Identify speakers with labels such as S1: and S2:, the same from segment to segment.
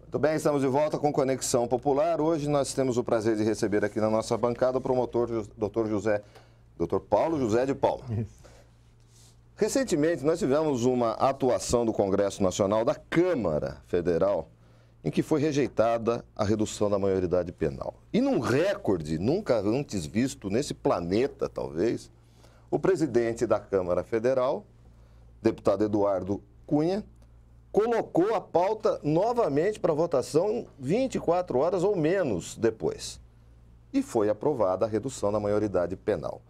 S1: Muito bem, estamos de volta com Conexão Popular. Hoje nós temos o prazer de receber aqui na nossa bancada o promotor Dr. José, Dr. Paulo José de Paula. Recentemente nós tivemos uma atuação do Congresso Nacional da Câmara Federal em que foi rejeitada a redução da maioridade penal. E num recorde nunca antes visto nesse planeta, talvez, o presidente da Câmara Federal, deputado Eduardo Cunha, colocou a pauta novamente para votação 24 horas ou menos depois. E foi aprovada a redução da maioridade penal.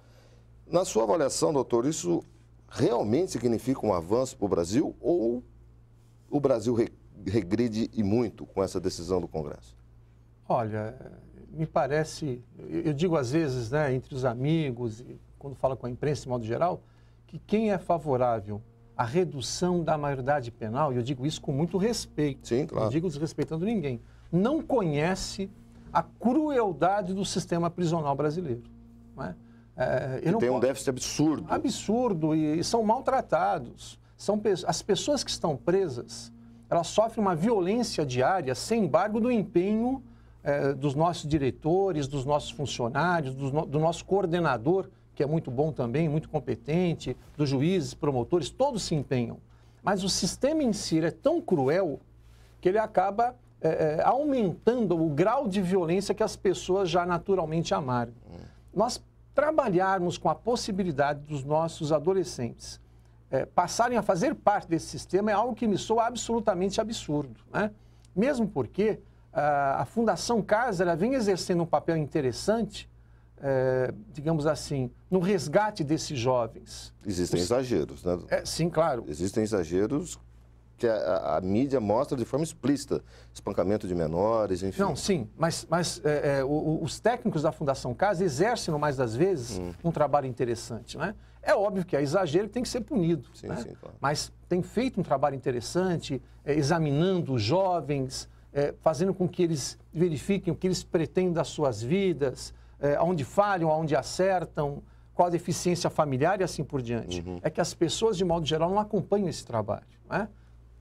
S1: Na sua avaliação, doutor, isso realmente significa um avanço para o Brasil ou o Brasil regride e muito com essa decisão do Congresso?
S2: Olha, me parece, eu digo às vezes, né, entre os amigos, e quando fala com a imprensa de modo geral, que quem é favorável à redução da maioridade penal, e eu digo isso com muito respeito, Sim, claro. não digo desrespeitando ninguém, não conhece a crueldade do sistema prisional brasileiro. Né? É, não é? É, tem pode... um déficit absurdo. Absurdo, e, e são maltratados. São, pe... as pessoas que estão presas, elas sofrem uma violência diária, sem embargo, do empenho é, dos nossos diretores, dos nossos funcionários, do, no... do nosso coordenador que é muito bom também, muito competente, dos juízes, promotores, todos se empenham. Mas o sistema em si é tão cruel que ele acaba é, é, aumentando o grau de violência que as pessoas já naturalmente amargam. Nós trabalharmos com a possibilidade dos nossos adolescentes é, passarem a fazer parte desse sistema é algo que me soa absolutamente absurdo. Né? Mesmo porque a, ah, a Fundação Casa ela vem exercendo um papel interessante é, digamos assim, no resgate desses jovens.
S1: Existem Os... exageros, né? É, sim, claro. Existem exageros que a, a, mídia mostra de forma explícita, espancamento de menores, enfim. Não,
S2: sim, mas, mas é, é, os técnicos da Fundação Casa exercem, no mais das vezes, hum. um trabalho interessante, né? É óbvio que é exagero que tem que ser punido, sim, né? sim, claro. mas tem feito um trabalho interessante, é, examinando os jovens, fazendo com que eles verifiquem o que eles pretendem das suas vidas, é, onde falham, onde acertam, qual a deficiência familiar e assim por diante. Uhum. É que as pessoas, de modo geral, não acompanham esse trabalho. Né?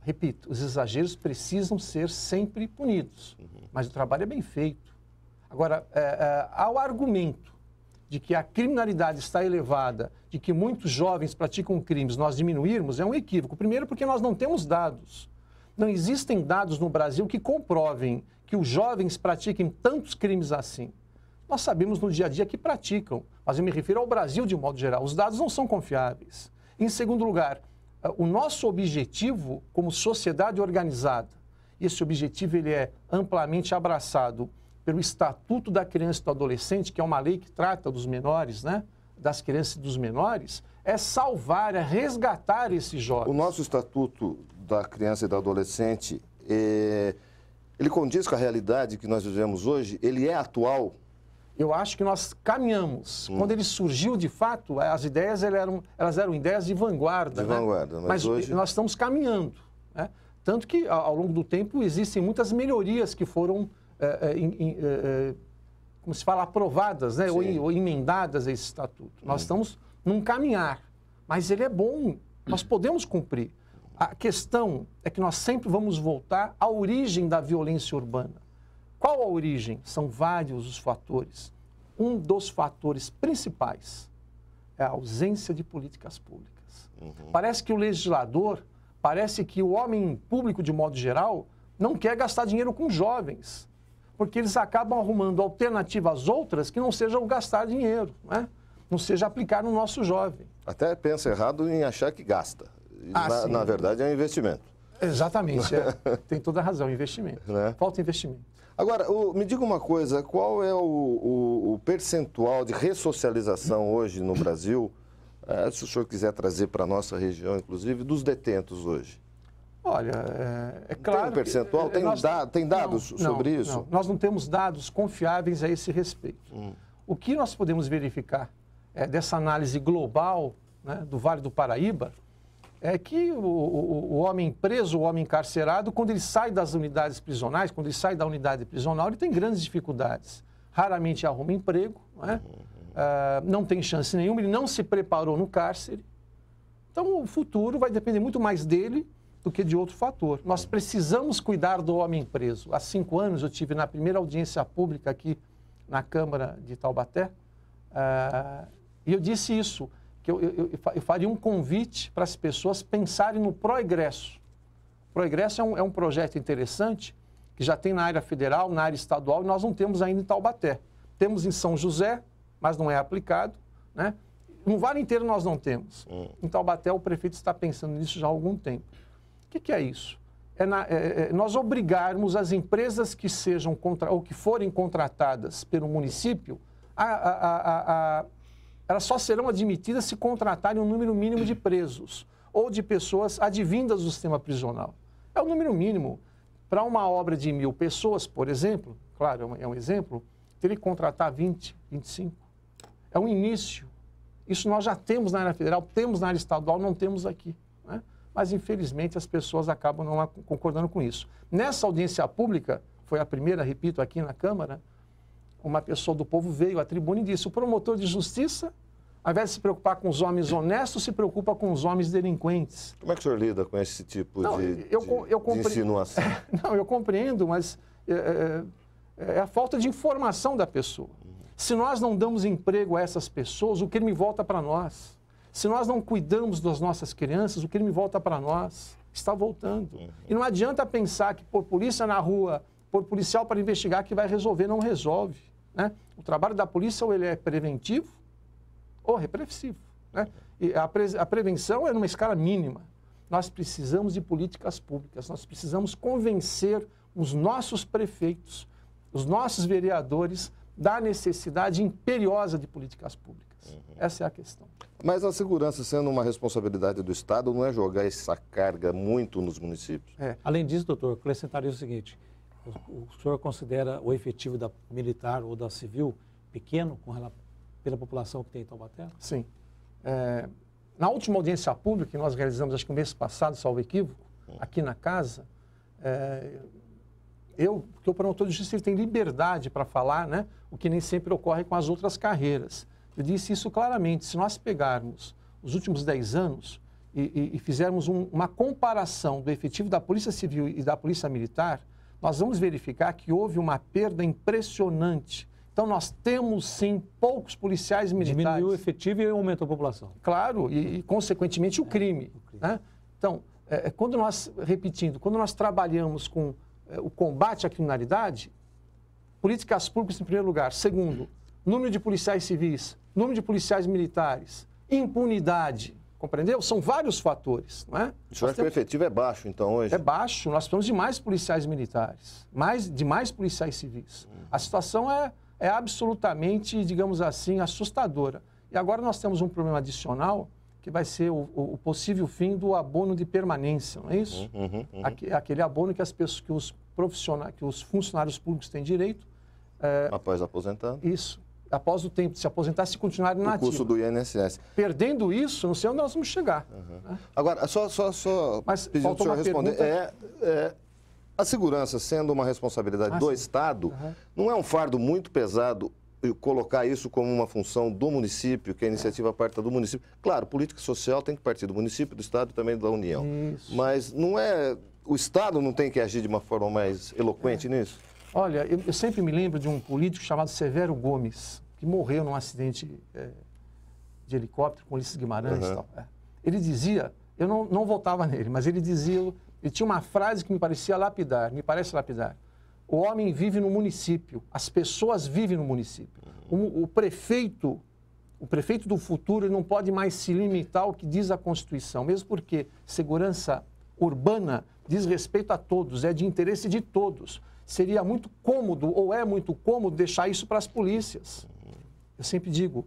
S2: Repito, os exageros precisam ser sempre punidos, uhum. mas o trabalho é bem feito. Agora, é, é, há o argumento de que a criminalidade está elevada, de que muitos jovens praticam crimes, nós diminuirmos, é um equívoco. Primeiro, porque nós não temos dados. Não existem dados no Brasil que comprovem que os jovens pratiquem tantos crimes assim nós sabemos no dia a dia que praticam, mas eu me refiro ao Brasil de modo geral. Os dados não são confiáveis. Em segundo lugar, eh, o nosso objetivo como sociedade organizada, esse objetivo ele é amplamente abraçado pelo Estatuto da Criança e do Adolescente, que é uma lei que trata dos menores, né? das crianças e dos menores, é salvar, é resgatar esses jovens. O nosso
S1: Estatuto da Criança e do Adolescente, é... ele condiz com a realidade que
S2: nós vivemos hoje? Ele é atual eu acho que nós caminhamos. Hum. Quando ele surgiu, de fato, é, as ideias elas eram, elas eram ideias de vanguarda. De né? vanguarda, mas, mas, hoje... nós estamos caminhando. Né? Tanto que, ao longo do tempo, existem muitas melhorias que foram, é, é, é, é, como se fala, aprovadas né? Ou, ou, emendadas a esse estatuto. Hum. Nós estamos num caminhar, mas ele é bom, nós podemos cumprir. A questão é que nós sempre vamos voltar à origem da violência urbana. Qual a origem? São vários os fatores. Um dos fatores principais é a ausência de políticas públicas. Uhum. Parece que o legislador, parece que o homem público, de modo geral, não quer gastar dinheiro com jovens, porque eles acabam arrumando alternativas outras que não sejam gastar dinheiro, né? não seja aplicar no nosso jovem. Até pensa errado em achar que gasta. Ah, na, na, verdade,
S1: é um investimento.
S2: Exatamente, é. tem toda a razão, é investimento. Né? Falta investimento. Agora,
S1: o, me diga uma coisa, qual é o, o, o percentual de ressocialização hoje no Brasil, é, se o senhor quiser trazer para a nossa região, inclusive, dos detentos hoje?
S2: Olha, é, é claro. Tem um percentual? Que, tem, é, nós, da, tem dados não, sobre não, isso? Não, nós não temos dados confiáveis a esse respeito. Hum. O que nós podemos verificar é, dessa análise global né, do Vale do Paraíba é que o, o, o, homem preso, o homem encarcerado, quando ele sai das unidades prisionais, quando ele sai da unidade prisional, ele tem grandes dificuldades. Raramente arruma emprego, não, é? Ah, não tem chance nenhuma, ele não se preparou no cárcere. Então, o futuro vai depender muito mais dele do que de outro fator. Nós precisamos cuidar do homem preso. Há cinco anos, eu tive na primeira audiência pública aqui na Câmara de Taubaté, ah, e eu disse isso que eu, eu, eu faria um convite para as pessoas pensarem no Proegresso. O Proegresso é um, é um projeto interessante que já tem na área federal, na área estadual, e nós não temos ainda em Taubaté. Temos em São José, mas não é aplicado. Né? No Vale inteiro nós não temos. Hum. Em Taubaté, o prefeito está pensando nisso já há algum tempo. O que, que é isso? É, na, é, é, é, nós obrigarmos as empresas que sejam contra, ou que forem contratadas pelo município a, a, a, a elas só serão admitidas se contratarem um número mínimo de presos ou de pessoas advindas do sistema prisional. É o número mínimo. Para uma obra de mil pessoas, por exemplo, claro, é um é exemplo, teria que contratar 20, 25. É um início. Isso nós já temos na área federal, temos na área estadual, não temos aqui. Né? Mas, infelizmente, as pessoas acabam não concordando com isso. Nessa audiência pública, foi a primeira, repito, aqui na Câmara, uma pessoa do povo veio à tribuna e disse: o promotor de justiça, ao invés de se preocupar com os homens honestos, se preocupa com os homens delinquentes. Como
S1: é que o senhor lida com esse tipo não, de, eu, de, compre... de insinuação?
S2: Não, eu compreendo, mas é, é, é, é, a falta de informação da pessoa. Uhum. Se nós não damos emprego a essas pessoas, o crime volta para nós. Se nós não cuidamos das nossas crianças, o crime volta para nós. Está voltando. Uhum. E não adianta pensar que por polícia na rua, por policial para investigar que vai resolver, não resolve. Né? O trabalho da polícia ou ele é preventivo ou repressivo. Né? E a, pre a prevenção é numa escala mínima. Nós precisamos de políticas públicas, nós precisamos convencer os nossos prefeitos, os nossos vereadores da necessidade imperiosa de políticas públicas. Uhum. Essa é a questão.
S1: Mas a segurança, sendo uma responsabilidade do Estado, não é jogar essa carga muito nos municípios?
S2: É. Além disso, doutor, acrescentaria o seguinte: o, senhor considera o efetivo da militar ou da civil pequeno com relação, pela população que tem em Taubaté? Sim. É, na última audiência pública que nós realizamos, acho que no mês passado, salvo equívoco, aqui na casa, é, eu, porque o promotor de justiça ele tem liberdade para falar, né, o que nem sempre ocorre com as outras carreiras. Eu disse isso claramente. Se nós pegarmos os últimos 10 anos e, e, e fizermos um, uma comparação do efetivo da Polícia Civil e da Polícia Militar, nós vamos verificar que houve uma perda impressionante. Então, nós temos sim poucos policiais militares. Diminuiu o efetivo e aumentou a população. Claro, e, e consequentemente o é, crime. É, o crime. Né? Então, é, é, quando nós, repetindo, quando nós trabalhamos com é, o combate à criminalidade, políticas públicas em primeiro lugar. Segundo, número de policiais civis, número de policiais militares, impunidade. Compreendeu? São vários fatores. Não é? O senhor acha temos... que o efetivo é baixo, então, hoje? É baixo. Nós precisamos de mais policiais militares, mais, de mais policiais civis. Uhum. A situação é, é absolutamente, digamos assim, assustadora. E agora nós temos um problema adicional, que vai ser o, o possível fim do abono de permanência, não é isso? Uhum, uhum, uhum. Aque, aquele abono que, as pessoas, que, os profissionais, que os funcionários públicos têm direito. É... Após aposentado. Isso após o tempo de se aposentar, se continuar na ativa. O custo do INSS. Perdendo isso, não sei onde nós vamos chegar. Uhum. Né? Agora, só, só, só Mas pedindo para o senhor responder. É,
S1: é, a segurança, sendo uma responsabilidade ah, do sim. Estado, uhum. não é um fardo muito pesado colocar isso como uma função do município, que a iniciativa é. parta do município. Claro, política social tem que partir do município, do Estado e também da União. Isso. Mas não é... O Estado não tem que agir de uma forma mais eloquente é. nisso?
S2: Olha, eu, eu, sempre me lembro de um político chamado Severo Gomes, que morreu num acidente é, de helicóptero com Ulisses Guimarães uhum. e tal. É. Ele dizia, eu não, não votava nele, mas ele dizia, ele tinha uma frase que me parecia lapidar, me parece lapidar. O homem vive no município, as pessoas vivem no município. Uhum. O, o prefeito, o prefeito do futuro, não pode mais se limitar ao que diz a Constituição, mesmo porque segurança urbana diz respeito a todos, é de interesse de todos. Seria muito cômodo, ou é muito cômodo, deixar isso para as polícias. Eu sempre digo: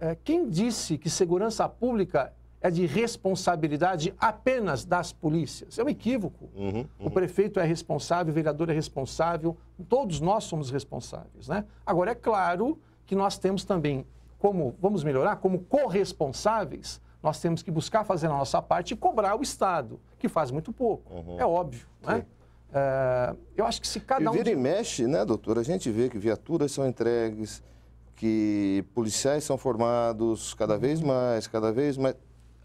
S2: é, quem disse que segurança pública é de responsabilidade apenas das polícias. É um equívoco. Uhum, uhum. O prefeito é responsável, o vereador é responsável, todos nós somos responsáveis. Né? Agora, é claro que nós temos também, como vamos melhorar, como corresponsáveis, nós temos que buscar fazer a nossa parte e cobrar o Estado, que faz muito pouco.
S1: Uhum. É óbvio,
S2: né? Sim. né? É, eu acho que se cada um. E vira e
S1: mexe, né, doutor? A gente vê que viaturas são entregues, que policiais são formados cada vez uhum. mais, cada vez mais.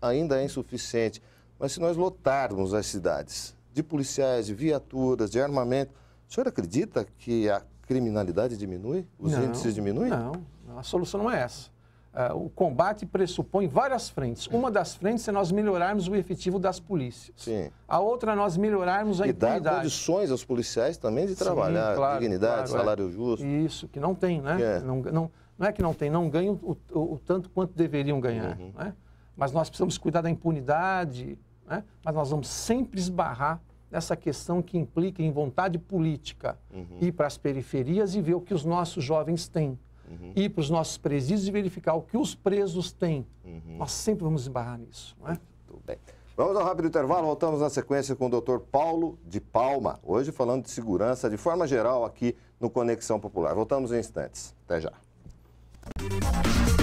S1: Ainda é insuficiente. Mas se nós lotarmos as cidades de policiais, de viaturas, de armamento, o senhor acredita que a criminalidade diminui? Os não, índices diminuem? Não,
S2: a solução não é essa. Ah, o combate pressupõe várias frentes. Uma das frentes é nós melhorarmos o efetivo das polícias. Sim. A outra é nós melhorarmos a e impunidade. E dar condições aos
S1: policiais também de trabalhar, Sim, claro, dignidade, claro, é. salário é.
S2: justo. Isso, que não tem, né? É. Não, não, não é que não tem, não ganham o, o, o tanto quanto deveriam ganhar. Uhum. Né? Mas nós precisamos cuidar da impunidade, né? mas nós vamos sempre esbarrar nessa questão que implica em vontade política. Uhum. Ir para as periferias e ver o que os nossos jovens têm uhum. ir para os nossos presídios e verificar o que os presos têm. Uhum. Nós sempre vamos embarrar nisso, não é? Tudo
S1: bem. Vamos ao rápido intervalo, voltamos na sequência com o doutor Paulo de Palma, hoje falando de segurança de forma geral aqui no Conexão Popular. Voltamos em instantes. Até já.